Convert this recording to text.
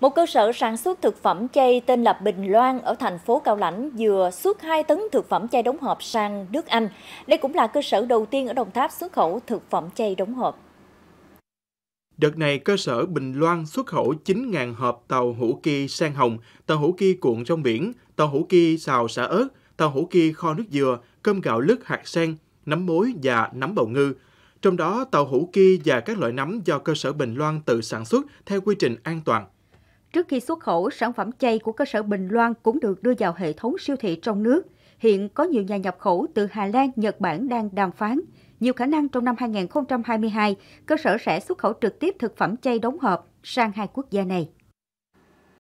Một cơ sở sản xuất thực phẩm chay tên là Bình Loan ở thành phố Cao Lãnh vừa xuất 2 tấn thực phẩm chay đóng hộp sang nước Anh. Đây cũng là cơ sở đầu tiên ở Đồng Tháp xuất khẩu thực phẩm chay đóng hộp. Đợt này, cơ sở Bình Loan xuất khẩu 9.000 hộp tàu hũ ki sen hồng, tàu hũ ki cuộn trong biển, tàu hũ ki xào xả ớt, tàu hũ ki kho nước dừa, cơm gạo lứt hạt sen, nấm mối và nấm bầu ngư. Trong đó, tàu hũ ki và các loại nấm do cơ sở Bình Loan tự sản xuất theo quy trình an toàn. Trước khi xuất khẩu, sản phẩm chay của cơ sở Bình Loan cũng được đưa vào hệ thống siêu thị trong nước. Hiện có nhiều nhà nhập khẩu từ Hà Lan, Nhật Bản đang đàm phán. Nhiều khả năng trong năm 2022, cơ sở sẽ xuất khẩu trực tiếp thực phẩm chay đóng hộp sang hai quốc gia này.